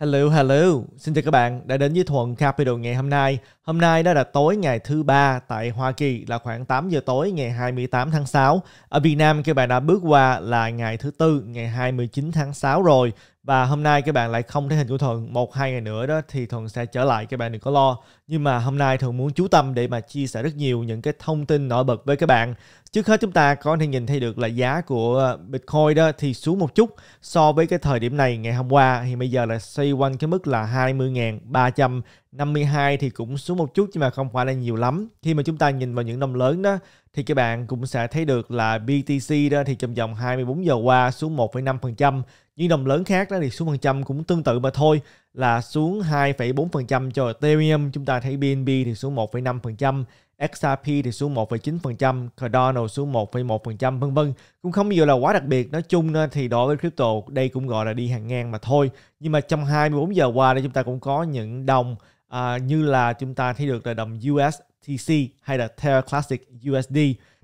Hello, hello. Xin chào các bạn đã đến với Thuận Capital ngày hôm nay. Hôm nay đó là tối ngày thứ ba tại Hoa Kỳ là khoảng 8 giờ tối ngày 28 tháng 6. Ở Việt Nam các bạn đã bước qua là ngày thứ tư ngày 29 tháng 6 rồi và hôm nay các bạn lại không thấy hình của thuận một hai ngày nữa đó thì thuận sẽ trở lại các bạn đừng có lo nhưng mà hôm nay thuận muốn chú tâm để mà chia sẻ rất nhiều những cái thông tin nổi bật với các bạn trước hết chúng ta có thể nhìn thấy được là giá của bitcoin đó thì xuống một chút so với cái thời điểm này ngày hôm qua thì bây giờ là xoay quanh cái mức là 20.300 52 thì cũng xuống một chút nhưng mà không phải là nhiều lắm. Khi mà chúng ta nhìn vào những đồng lớn đó thì các bạn cũng sẽ thấy được là BTC đó thì trong vòng 24 giờ qua xuống 1,5%. Những đồng lớn khác đó thì xuống phần trăm cũng tương tự mà thôi là xuống 2,4% cho Ethereum. Chúng ta thấy BNB thì xuống 1,5%. XRP thì xuống 1,9%, Cardano xuống 1,1% vân vân. Cũng không nhiều là quá đặc biệt, nói chung thì đối với crypto đây cũng gọi là đi hàng ngang mà thôi. Nhưng mà trong 24 giờ qua đây chúng ta cũng có những đồng à, như là chúng ta thấy được là đồng USTC hay là Terra Classic USD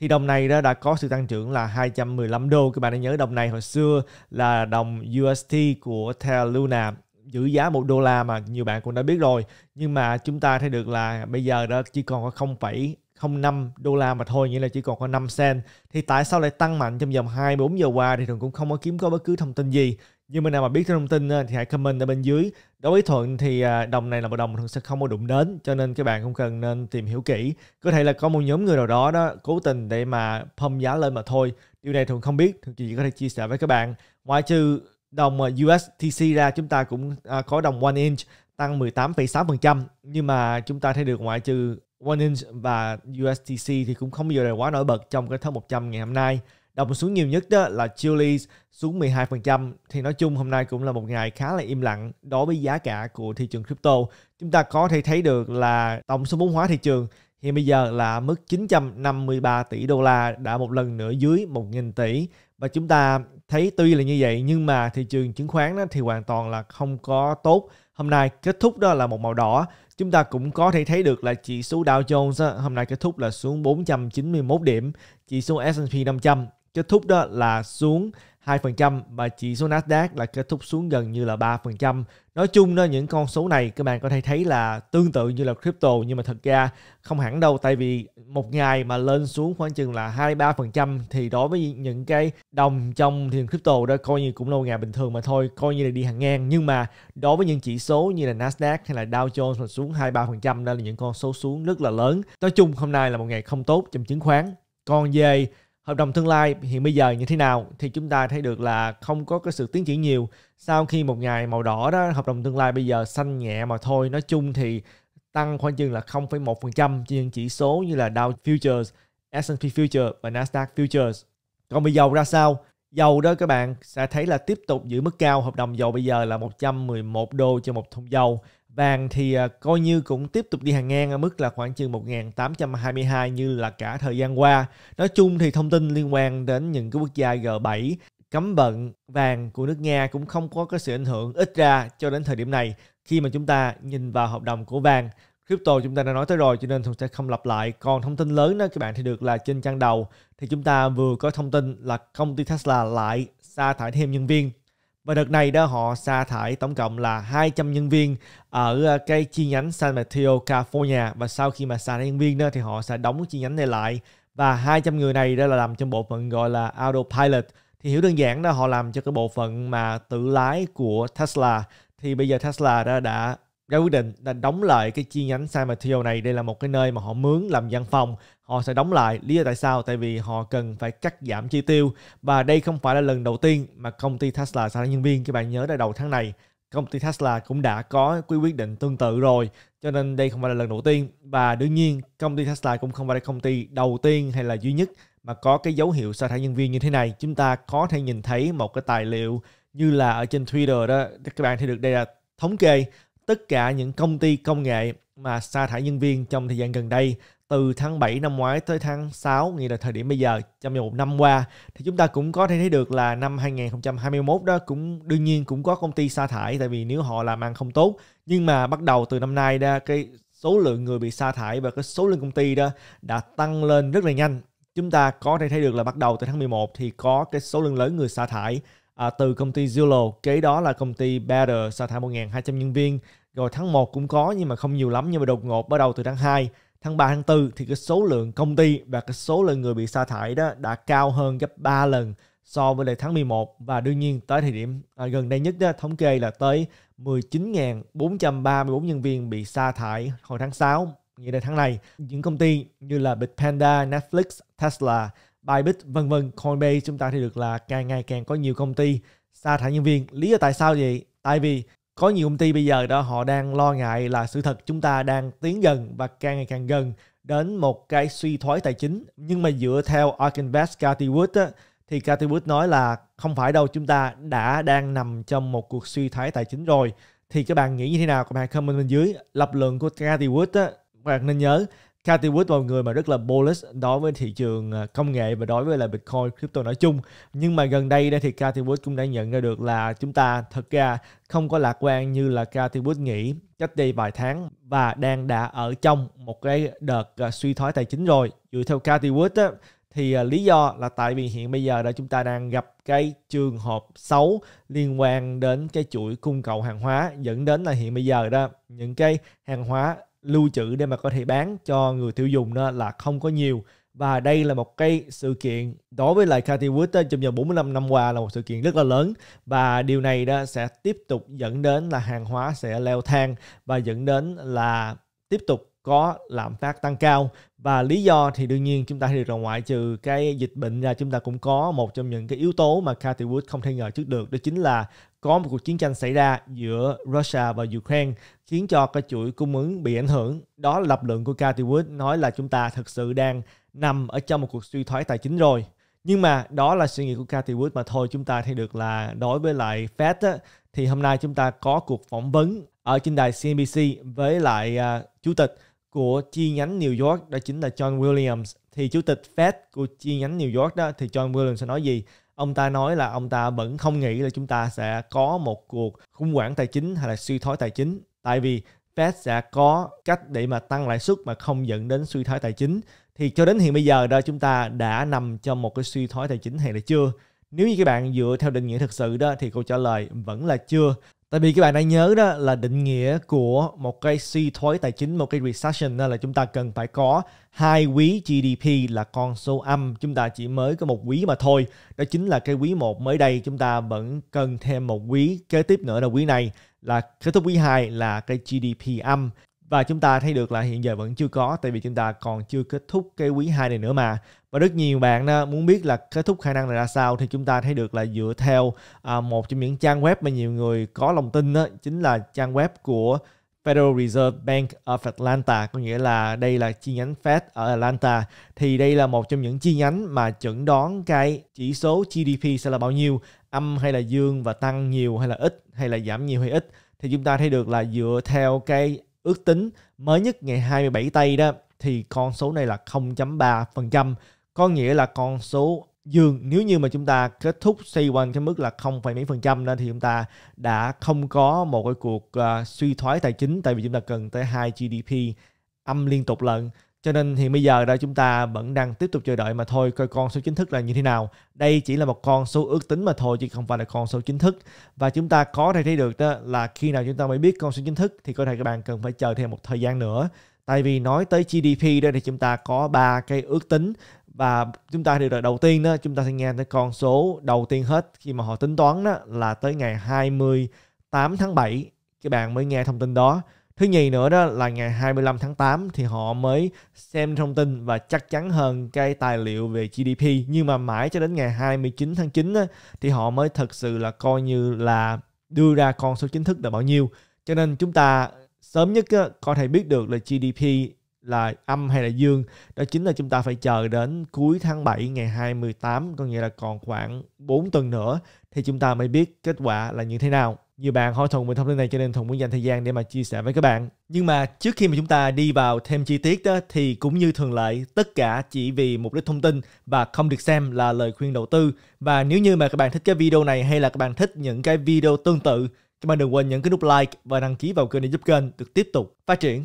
thì đồng này đó đã có sự tăng trưởng là 215 đô các bạn đã nhớ đồng này hồi xưa là đồng UST của Terra Luna giữ giá một đô la mà nhiều bạn cũng đã biết rồi nhưng mà chúng ta thấy được là bây giờ đó chỉ còn có 0,05 đô la mà thôi nghĩa là chỉ còn có 5 cent thì tại sao lại tăng mạnh trong vòng 24 giờ qua thì thường cũng không có kiếm có bất cứ thông tin gì nhưng mà nào mà biết thông tin ờ, thì hãy comment ở bên dưới đối với thuận thì ờ, đồng này là một đồng thường sẽ không có đụng đến cho nên các bạn không cần nên tìm hiểu kỹ có thể là có một nhóm người nào đó đó cố tình để mà pump giá lên mà thôi điều này thường không biết thường chỉ có thể chia sẻ với các bạn ngoại trừ đồng ờ, USTC ra chúng ta cũng ờ, có đồng 1 inch tăng 18,6% nhưng mà chúng ta thấy được ngoại trừ 1 inch và USTC thì cũng không bao giờ là quá nổi bật trong cái top 100 ngày hôm nay. Đồng xuống nhiều nhất đó là Chili xuống 12%. Thì nói chung hôm nay cũng là một ngày khá là im lặng đối với giá cả của thị trường crypto. Chúng ta có thể thấy được là tổng số vốn hóa thị trường Hiện bây giờ là mức 953 tỷ đô la đã một lần nữa dưới 1.000 tỷ và chúng ta thấy tuy là như vậy nhưng mà thị trường chứng khoán đó thì hoàn toàn là không có tốt. Hôm nay kết thúc đó là một màu đỏ. Chúng ta cũng có thể thấy được là chỉ số Dow Jones đó, hôm nay kết thúc là xuống 491 điểm, chỉ số S&P 500 Kết thúc đó là xuống 2% và chỉ số Nasdaq là kết thúc xuống gần như là 3%. Nói chung đó những con số này các bạn có thể thấy là tương tự như là crypto nhưng mà thật ra không hẳn đâu tại vì một ngày mà lên xuống khoảng chừng là 23% thì đối với những cái đồng trong thị trường crypto đó coi như cũng lâu ngày bình thường mà thôi, coi như là đi hàng ngang nhưng mà đối với những chỉ số như là Nasdaq hay là Dow Jones mà xuống 23% đó là những con số xuống rất là lớn. Nói chung hôm nay là một ngày không tốt trong chứng khoán. Còn về hợp đồng tương lai hiện bây giờ như thế nào thì chúng ta thấy được là không có cái sự tiến triển nhiều sau khi một ngày màu đỏ đó hợp đồng tương lai bây giờ xanh nhẹ mà thôi nói chung thì tăng khoảng chừng là 0,1% trên chỉ số như là Dow Futures, S&P Futures và Nasdaq Futures. Còn bây dầu ra sao? Dầu đó các bạn sẽ thấy là tiếp tục giữ mức cao hợp đồng dầu bây giờ là 111 đô cho một thùng dầu Vàng thì à, coi như cũng tiếp tục đi hàng ngang ở mức là khoảng chừng 1822 như là cả thời gian qua. Nói chung thì thông tin liên quan đến những cái quốc gia G7 cấm vận vàng của nước Nga cũng không có cái sự ảnh hưởng ít ra cho đến thời điểm này khi mà chúng ta nhìn vào hợp đồng của vàng crypto chúng ta đã nói tới rồi cho nên tôi sẽ không lặp lại còn thông tin lớn đó các bạn thì được là trên trang đầu thì chúng ta vừa có thông tin là công ty Tesla lại sa thải thêm nhân viên và đợt này đó họ sa thải tổng cộng là 200 nhân viên ở ờ, cái chi nhánh San Mateo, California. Và sau khi mà sa thải nhân viên đó thì họ sẽ đóng chi nhánh này lại. Và 200 người này đó là làm trong bộ phận gọi là autopilot. Thì hiểu đơn giản đó họ làm cho cái bộ phận mà tự lái của Tesla. Thì bây giờ Tesla đó đã ra quyết định là đóng lại cái chi nhánh San Mateo này. Đây là một cái nơi mà họ mướn làm văn phòng. Họ sẽ đóng lại. Lý do tại sao? Tại vì họ cần phải cắt giảm chi tiêu. Và đây không phải là lần đầu tiên mà công ty Tesla sa thải nhân viên. Các bạn nhớ là đầu tháng này công ty Tesla cũng đã có quy quyết định tương tự rồi cho nên đây không phải là lần đầu tiên và đương nhiên công ty Tesla cũng không phải là công ty đầu tiên hay là duy nhất mà có cái dấu hiệu sa thải nhân viên như thế này chúng ta có thể nhìn thấy một cái tài liệu như là ở trên Twitter đó các bạn thấy được đây là thống kê tất cả những công ty công nghệ mà sa thải nhân viên trong thời gian gần đây từ tháng 7 năm ngoái tới tháng 6 nghĩa là thời điểm bây giờ trong vòng một năm qua thì chúng ta cũng có thể thấy được là năm 2021 đó cũng đương nhiên cũng có công ty sa thải tại vì nếu họ làm ăn không tốt nhưng mà bắt đầu từ năm nay đó cái số lượng người bị sa thải và cái số lượng công ty đó đã tăng lên rất là nhanh chúng ta có thể thấy được là bắt đầu từ tháng 11 thì có cái số lượng lớn người sa thải à, từ công ty Zillow, kế đó là công ty Better sa thải 1.200 nhân viên. Rồi tháng 1 cũng có nhưng mà không nhiều lắm nhưng mà đột ngột bắt đầu từ tháng 2 tháng 3 tháng 4 thì cái số lượng công ty và cái số lượng người bị sa thải đó đã cao hơn gấp 3 lần so với lại tháng 11 và đương nhiên tới thời điểm à, gần đây nhất đó, thống kê là tới 19.434 nhân viên bị sa thải hồi tháng 6 nghĩa là tháng này những công ty như là Big Netflix, Tesla Bybit vân vân Coinbase chúng ta thấy được là càng ngày càng có nhiều công ty sa thải nhân viên lý do tại sao vậy tại vì có nhiều công ty bây giờ đó họ đang lo ngại là sự thật chúng ta đang tiến gần và càng ngày càng gần đến một cái suy thoái tài chính nhưng mà dựa theo Ark Invest Cathy Wood á, thì Cathy Wood nói là không phải đâu chúng ta đã đang nằm trong một cuộc suy thoái tài chính rồi thì các bạn nghĩ như thế nào các bạn comment bên dưới lập luận của Cathy Wood á, các bạn nên nhớ Cathy Wood là một người mà rất là bullish đối với thị trường à, công nghệ và đối với là Bitcoin crypto nói chung. Nhưng mà gần đây đây thì Cathy Wood cũng đã nhận ra được là chúng ta thật ra không có lạc quan như là Cathy Wood nghĩ cách đây vài tháng và đang đã ở trong một cái đợt à, suy thoái tài chính rồi. Dựa theo Cathy Wood á, thì à, lý do là tại vì hiện bây giờ đã chúng ta đang gặp cái trường hợp xấu liên quan đến cái chuỗi cung cầu hàng hóa dẫn đến là hiện bây giờ đó những cái hàng hóa lưu trữ để mà có thể bán cho người tiêu dùng đó là không có nhiều và đây là một cái sự kiện đối với lại Cathy Wood đó, trong vòng 45 năm qua là một sự kiện rất là lớn và điều này đó sẽ tiếp tục dẫn đến là hàng hóa sẽ leo thang và dẫn đến là tiếp tục có lạm phát tăng cao và lý do thì đương nhiên chúng ta được là ngoại trừ cái dịch bệnh ra chúng ta cũng có một trong những cái yếu tố mà Cathy Wood không thể ngờ trước được đó chính là có một cuộc chiến tranh xảy ra giữa Russia và Ukraine khiến cho cái chuỗi cung ứng bị ảnh hưởng. Đó là lập luận của Cathy Wood nói là chúng ta thực sự đang nằm ở trong một cuộc suy thoái tài chính rồi. Nhưng mà đó là suy nghĩ của Cathy Wood mà thôi chúng ta thấy được là đối với lại Fed á, thì hôm nay chúng ta có cuộc phỏng vấn ở trên đài CNBC với lại uh, chủ tịch của chi nhánh New York đó chính là John Williams. Thì chủ tịch Fed của chi nhánh New York đó thì John Williams sẽ nói gì? ông ta nói là ông ta vẫn không nghĩ là chúng ta sẽ có một cuộc khủng hoảng tài chính hay là suy thoái tài chính tại vì Fed sẽ có cách để mà tăng lãi suất mà không dẫn đến suy thoái tài chính thì cho đến hiện bây giờ đó chúng ta đã nằm trong một cái suy thoái tài chính hay là chưa nếu như các bạn dựa theo định nghĩa thực sự đó thì câu trả lời vẫn là chưa Tại vì các bạn đã nhớ đó là định nghĩa của một cái suy thoái tài chính, một cái recession đó là chúng ta cần phải có hai quý GDP là con số âm. Chúng ta chỉ mới có một quý mà thôi. Đó chính là cái quý 1 mới đây chúng ta vẫn cần thêm một quý kế tiếp nữa là quý này là kết thúc quý 2 là cái GDP âm và chúng ta thấy được là hiện giờ vẫn chưa có tại vì chúng ta còn chưa kết thúc cái quý 2 này nữa mà và rất nhiều bạn muốn biết là kết thúc khả năng này ra sao thì chúng ta thấy được là dựa theo à, một trong những trang web mà nhiều người có lòng tin đó chính là trang web của Federal Reserve Bank of Atlanta có nghĩa là đây là chi nhánh Fed ở Atlanta thì đây là một trong những chi nhánh mà chẩn đoán cái chỉ số GDP sẽ là bao nhiêu âm hay là dương và tăng nhiều hay là ít hay là giảm nhiều hay ít thì chúng ta thấy được là dựa theo cái ước tính mới nhất ngày 27 Tây đó thì con số này là 0.3%, có nghĩa là con số dương nếu như mà chúng ta kết thúc xoay quanh cái mức là 0, mấy phần trăm đó thì chúng ta đã không có một cái cuộc uh, suy thoái tài chính tại vì chúng ta cần tới hai GDP âm liên tục lần cho nên thì bây giờ đó chúng ta vẫn đang tiếp tục chờ đợi mà thôi coi con số chính thức là như thế nào đây chỉ là một con số ước tính mà thôi chứ không phải là con số chính thức và chúng ta có thể thấy được đó là khi nào chúng ta mới biết con số chính thức thì có thể các bạn cần phải chờ thêm một thời gian nữa tại vì nói tới GDP đó thì chúng ta có ba cái ước tính và chúng ta điều đợi đầu tiên đó chúng ta sẽ nghe tới con số đầu tiên hết khi mà họ tính toán đó là tới ngày 28 tháng 7 các bạn mới nghe thông tin đó Thứ nhì nữa đó là ngày 25 tháng 8 thì họ mới xem thông tin và chắc chắn hơn cái tài liệu về GDP nhưng mà mãi cho đến ngày 29 tháng 9 á, thì họ mới thật sự là coi như là đưa ra con số chính thức là bao nhiêu. Cho nên chúng ta sớm nhất á, có thể biết được là GDP là âm hay là dương đó chính là chúng ta phải chờ đến cuối tháng 7 ngày 28 có nghĩa là còn khoảng 4 tuần nữa thì chúng ta mới biết kết quả là như thế nào. Nhiều bạn hỏi Thuận về thông tin này cho nên Thuận muốn dành thời gian để mà chia sẻ với các bạn. Nhưng mà trước khi mà chúng ta đi vào thêm chi tiết đó, thì cũng như thường lệ, tất cả chỉ vì mục đích thông tin và không được xem là lời khuyên đầu tư. Và nếu như mà các bạn thích cái video này hay là các bạn thích những cái video tương tự, các bạn đừng quên nhấn cái nút like và đăng ký vào kênh để giúp kênh được tiếp tục phát triển.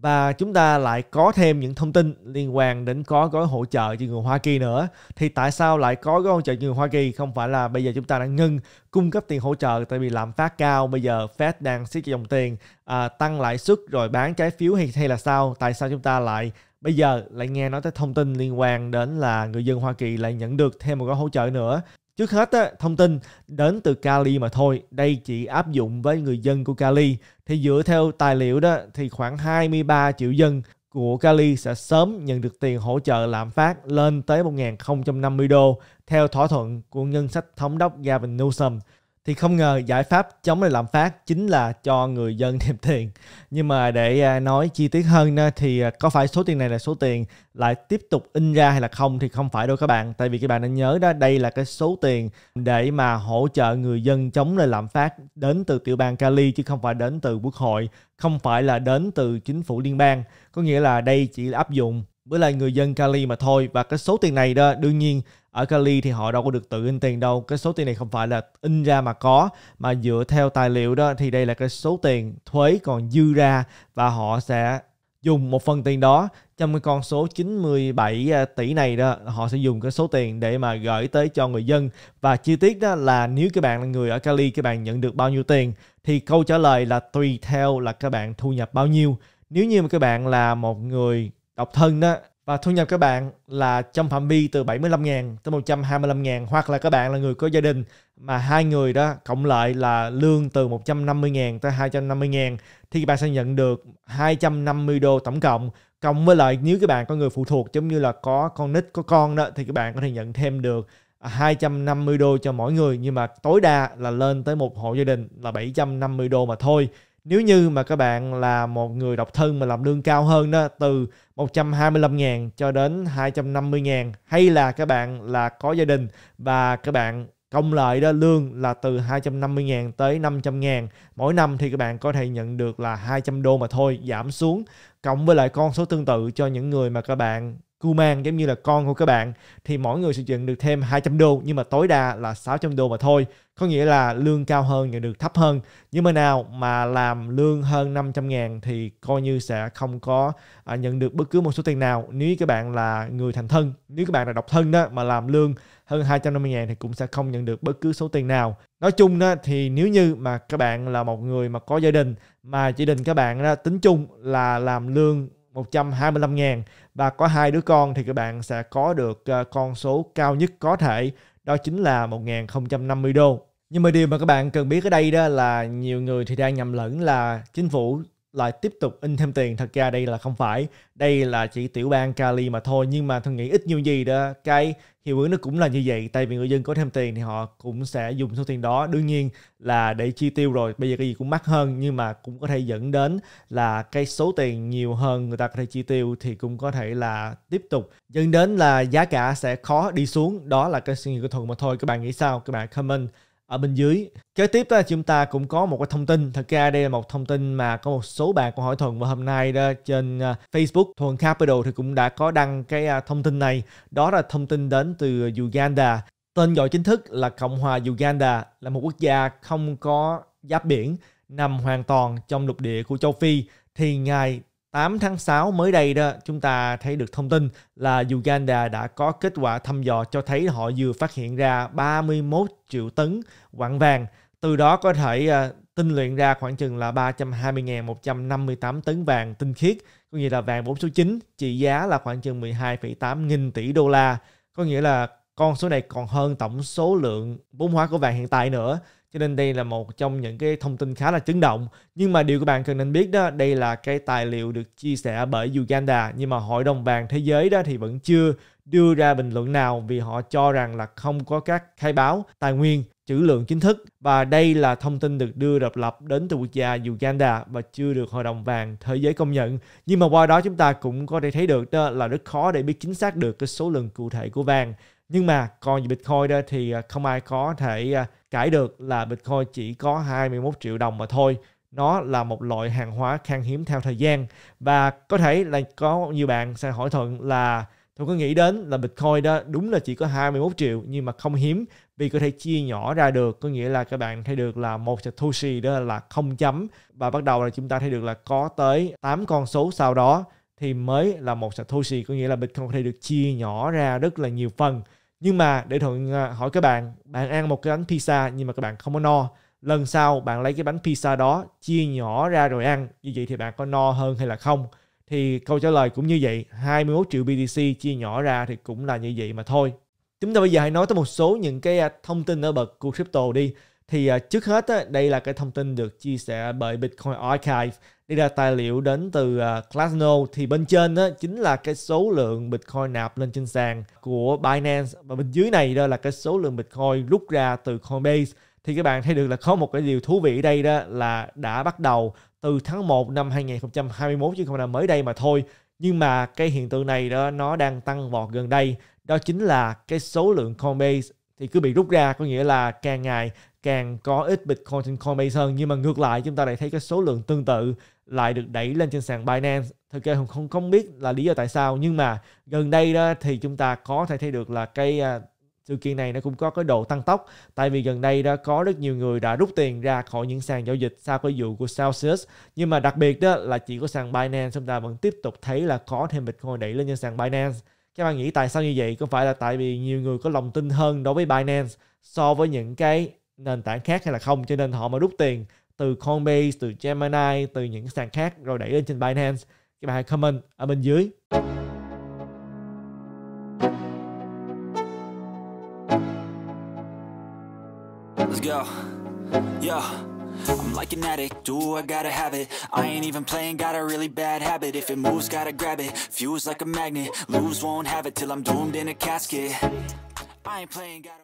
và chúng ta lại có thêm những thông tin liên quan đến có gói hỗ trợ cho người Hoa Kỳ nữa thì tại sao lại có gói hỗ trợ cho người Hoa Kỳ không phải là bây giờ chúng ta đang ngưng cung cấp tiền hỗ trợ tại vì lạm phát cao bây giờ Fed đang siết dòng tiền à, tăng lãi suất rồi bán trái phiếu hay hay là sao tại sao chúng ta lại bây giờ lại nghe nói tới thông tin liên quan đến là người dân Hoa Kỳ lại nhận được thêm một gói hỗ trợ nữa Trước hết, thông tin đến từ Cali mà thôi, đây chỉ áp dụng với người dân của Cali. Thì dựa theo tài liệu đó thì khoảng 23 triệu dân của Cali sẽ sớm nhận được tiền hỗ trợ lạm phát lên tới 1.050 đô theo thỏa thuận của ngân sách thống đốc Gavin Newsom thì không ngờ giải pháp chống lại lạm phát chính là cho người dân thêm tiền nhưng mà để à, nói chi tiết hơn thì à, có phải số tiền này là số tiền lại tiếp tục in ra hay là không thì không phải đâu các bạn tại vì các bạn nên nhớ đó đây là cái số tiền để mà hỗ trợ người dân chống lại lạm phát đến từ tiểu bang Cali chứ không phải đến từ quốc hội không phải là đến từ chính phủ liên bang có nghĩa là đây chỉ là áp dụng với là người dân Cali mà thôi và cái số tiền này đó đương nhiên ở Cali thì họ đâu có được tự in tiền đâu cái số tiền này không phải là in ra mà có mà dựa theo tài liệu đó thì đây là cái số tiền thuế còn dư ra và họ sẽ dùng một phần tiền đó trong cái con số 97 à, tỷ này đó họ sẽ dùng cái số tiền để mà gửi tới cho người dân và chi tiết đó là nếu các bạn là người ở Cali các bạn nhận được bao nhiêu tiền thì câu trả lời là tùy theo là các bạn thu nhập bao nhiêu nếu như mà các bạn là một người độc thân đó và thu nhập các bạn là trong phạm vi từ 75 000 tới 125 000 hoặc là các bạn là người có gia đình mà hai người đó cộng lại là lương từ 150 000 tới 250 000 thì các bạn sẽ nhận được 250 đô tổng cộng cộng với lại nếu các bạn có người phụ thuộc giống như là có con nít có con đó thì các bạn có thể nhận thêm được 250 đô cho mỗi người nhưng mà tối đa là lên tới một hộ gia đình là 750 đô mà thôi nếu như mà các bạn là một người độc thân mà làm lương cao hơn đó từ 125 000 cho đến 250 000 hay là các bạn là có gia đình và các bạn công lợi đó lương là từ 250 000 tới 500 000 mỗi năm thì các bạn có thể nhận được là 200 đô mà thôi giảm xuống cộng với lại con số tương tự cho những người mà các bạn kuman giống như là con của các bạn thì mỗi người sẽ nhận được thêm 200 đô nhưng mà tối đa là 600 đô mà thôi có nghĩa là lương cao hơn nhận được thấp hơn nhưng mà nào mà làm lương hơn 500 ngàn thì coi như sẽ không có à, nhận được bất cứ một số tiền nào nếu các bạn là người thành thân nếu các bạn là độc thân đó mà làm lương hơn 250 ngàn thì cũng sẽ không nhận được bất cứ số tiền nào nói chung đó thì nếu như mà các bạn là một người mà có gia đình mà gia đình các bạn đó tính chung là làm lương 125 ngàn và có hai đứa con thì các bạn sẽ có được ờ, con số cao nhất có thể đó chính là 1.050 đô. Nhưng mà điều mà các bạn cần biết ở đây đó là nhiều người thì đang nhầm lẫn là chính phủ lại tiếp tục in thêm tiền thật ra đây là không phải đây là chỉ tiểu bang Cali mà thôi nhưng mà tôi nghĩ ít nhiều gì đó cái hiệu ứng nó cũng là như vậy tại vì người dân có thêm tiền thì họ cũng sẽ dùng số tiền đó đương nhiên là để chi tiêu rồi bây giờ cái gì cũng mắc hơn nhưng mà cũng có thể dẫn đến là cái số tiền nhiều hơn người ta có thể chi tiêu thì cũng có thể là tiếp tục dẫn đến là giá cả sẽ khó đi xuống đó là cái suy nghĩ của thuận mà thôi các bạn nghĩ sao các bạn comment ở bên dưới kế tiếp đó chúng ta cũng có một cái thông tin thật ra đây là một thông tin mà có một số bạn của hỏi thuận và hôm nay đó, trên à, facebook thuận capital thì cũng đã có đăng cái à, thông tin này đó là thông tin đến từ uganda tên gọi chính thức là cộng hòa uganda là một quốc gia không có giáp biển nằm hoàn toàn trong lục địa của châu phi thì ngày 8 tháng 6 mới đây đó chúng ta thấy được thông tin là Uganda đã có kết quả thăm dò cho thấy họ vừa phát hiện ra 31 triệu tấn quặng vàng. Từ đó có thể uh, tinh luyện ra khoảng chừng là 320.158 tấn vàng tinh khiết, có nghĩa là vàng 4 số 9, trị giá là khoảng chừng 12,8 nghìn tỷ đô la. Có nghĩa là con số này còn hơn tổng số lượng vốn hóa của vàng hiện tại nữa cho nên đây là một trong những cái thông tin khá là chấn động nhưng mà điều các bạn cần nên biết đó đây là cái tài liệu được chia sẻ bởi Uganda nhưng mà hội đồng vàng thế giới đó thì vẫn chưa đưa ra bình luận nào vì họ cho rằng là không có các khai báo tài nguyên chữ lượng chính thức và đây là thông tin được đưa độc lập đến từ quốc gia Uganda và chưa được Hội đồng vàng thế giới công nhận. Nhưng mà qua đó chúng ta cũng có thể thấy được đó là rất khó để biết chính xác được cái số lượng cụ thể của vàng nhưng mà còn về Bitcoin đó thì à, không ai có thể à, cãi được là Bitcoin chỉ có 21 triệu đồng mà thôi nó là một loại hàng hóa khan hiếm theo thời gian và có thể là có nhiều bạn sẽ hỏi thuận là tôi có nghĩ đến là Bitcoin đó đúng là chỉ có 21 triệu nhưng mà không hiếm vì có thể chia nhỏ ra được có nghĩa là các bạn thấy được là một Satoshi đó là không chấm và bắt đầu là chúng ta thấy được là có tới 8 con số sau đó thì mới là một Satoshi có nghĩa là Bitcoin có thể được chia nhỏ ra rất là nhiều phần nhưng mà để thuận à, hỏi các bạn bạn ăn một cái bánh pizza nhưng mà các bạn không có no lần sau bạn lấy cái bánh pizza đó chia nhỏ ra rồi ăn như vậy thì bạn có no hơn hay là không thì câu trả lời cũng như vậy 21 triệu BTC chia nhỏ ra thì cũng là như vậy mà thôi chúng ta bây giờ hãy nói tới một số những cái à, thông tin ở bậc của crypto đi thì à, trước hết đây là cái thông tin được chia sẻ bởi Bitcoin Archive đây là tài liệu đến từ à, Glasno thì bên trên đó chính là cái số lượng Bitcoin nạp lên trên sàn của Binance và bên dưới này đó là cái số lượng Bitcoin rút ra từ Coinbase thì các bạn thấy được là có một cái điều thú vị ở đây đó là đã bắt đầu từ tháng 1 năm 2021 chứ không là mới đây mà thôi nhưng mà cái hiện tượng này đó nó đang tăng vọt gần đây đó chính là cái số lượng Coinbase thì cứ bị rút ra có nghĩa là càng ngày càng có ít Bitcoin trên Coinbase hơn nhưng mà ngược lại chúng ta lại thấy cái số lượng tương tự lại được đẩy lên trên sàn Binance. Thực ra không không biết là lý do tại sao nhưng mà gần đây đó thì chúng ta có thể thấy được là cái à, sự kiện này nó cũng có cái độ tăng tốc tại vì gần đây đã có rất nhiều người đã rút tiền ra khỏi những sàn giao dịch sau cái vụ của Celsius nhưng mà đặc biệt đó là chỉ có sàn Binance chúng ta vẫn tiếp tục thấy là có thêm Bitcoin đẩy lên trên sàn Binance các bạn nghĩ tại sao như vậy có phải là tại vì nhiều người có lòng tin hơn đối với Binance so với những cái nền tảng khác hay là không cho nên họ mới rút tiền từ Coinbase, từ Gemini, từ những sàn khác rồi đẩy lên trên Binance. Các bạn hãy comment ở bên dưới. Let's go. Yeah. I'm like an addict, do I gotta have it I ain't even playing, got a really bad habit If it moves, gotta grab it, fuse like a magnet Lose, won't have it till I'm doomed in a casket I ain't playing, gotta